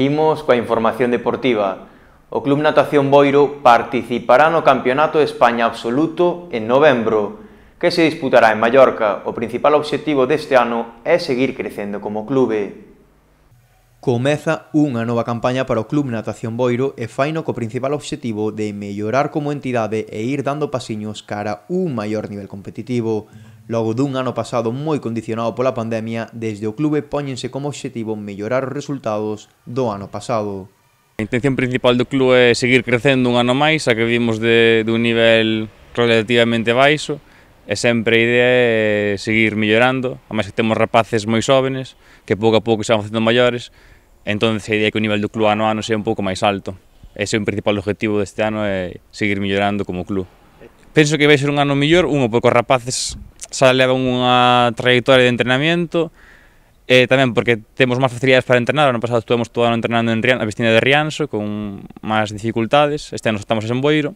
Imos coa información deportiva. O Club Natación Boiro participará no Campeonato de España Absoluto en novembro, que se disputará en Mallorca. O principal obxectivo deste ano é seguir crecendo como clube. Comeza unha nova campaña para o Club Natación Boiro e faino co principal obxectivo de mellorar como entidade e ir dando pasiños cara un maior nivel competitivo. Logo dun ano pasado moi condicionado pola pandemia, desde o clube poñense como obxectivo mellorar os resultados do ano pasado. A intención principal do clube é seguir crecendo un ano máis, a que vimos de, de un nivel relativamente baixo, e sempre a idea é seguir mellorando, a máis que temos rapaces moi xóvenes, que pouco a pouco xa van facendo maiores, entón a idea é que o nivel do clube ano a ano sea un pouco máis alto. Ese é o principal objetivo deste ano, é seguir mellorando como club. Penso que vai ser un ano mellor, unho, porque os rapaces xa levan unha trayectoria de entrenamiento eh, tamén porque temos máis facilidades para entrenar, ano pasado estuvemos todo ano entrenando en Rian, a piscina de Rianxo, con máis dificultades, este ano estamos en Boiro,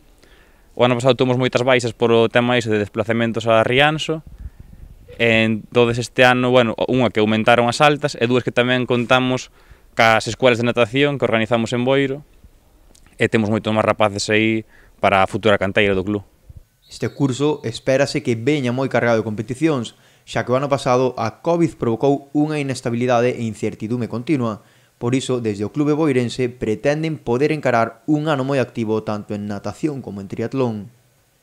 o ano pasado tuvemos moitas baixas por o tema iso de desplazamentos a Rianxo, entonces este ano, bueno, unha que aumentaron as altas e dúas que tamén contamos cas escuelas de natación que organizamos en Boiro e temos moitos máis rapaces aí para a futura canteira do club. Este curso espérase que veña moi cargado de competicións, xa que o ano pasado a COVID provocou unha inestabilidade e incertidume continua, Por iso, desde o clube boirense pretenden poder encarar un ano moi activo tanto en natación como en triatlón.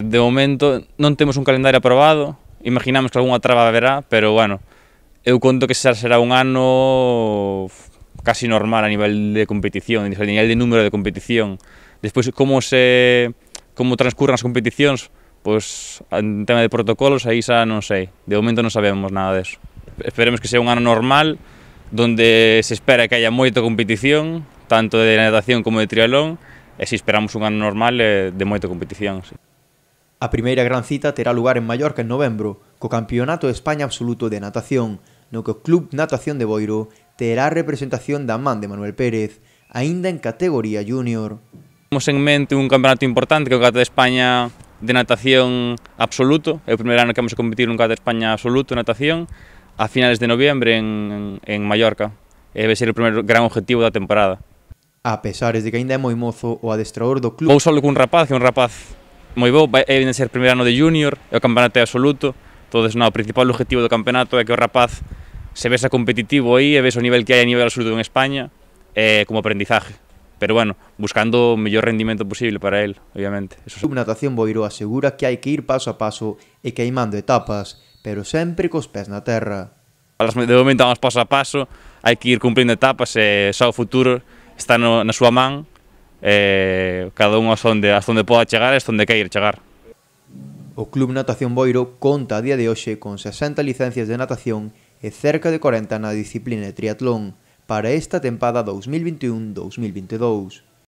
De momento non temos un calendario aprobado, imaginamos que algunha traba haberá, pero bueno, eu conto que xa será un ano casi normal a nivel de competición, a nivel de número de competición. Despois, como se como transcurran as competicións, pois en tema de protocolos aí xa non sei. De momento non sabemos nada deso. Esperemos que sea un ano normal donde se espera que haya moita competición, tanto de natación como de triatlón, e se esperamos un ano normal eh, de moita competición. Sí. A primeira gran cita terá lugar en Mallorca en novembro, co Campeonato de España Absoluto de Natación, no que o Club Natación de Boiro terá representación da man de Manuel Pérez, aínda en categoría junior. Temos en mente un campeonato importante que é o Cata de España de natación absoluto, é o primeiro ano que vamos a competir nun de España absoluto en natación, a finales de noviembre en, en Mallorca. E vai ser o primeiro gran objetivo da temporada. A pesar de que ainda é moi mozo o adestrador do club... Vou solo cun rapaz, que é un rapaz moi bo, vai, é de ser primeiro ano de junior, é o campeonato é absoluto, entonces é o principal objetivo do campeonato é que o rapaz se vesa competitivo aí e ves o nivel que hai a nivel absoluto en España eh, como aprendizaje pero bueno, buscando o mellor rendimento posible para el, obviamente. Eso sí. Natación Boiro asegura que hai que ir paso a paso e que mando etapas, pero sempre cos pés na terra. De momento vamos paso a paso, hai que ir cumplindo etapas e xa o futuro está no, na súa man, e cada un hasta onde, hasta onde poda chegar e hasta onde queira chegar. O Club Natación Boiro conta a día de hoxe con 60 licencias de natación e cerca de 40 na disciplina de triatlón, para esta tempada 2021-2022.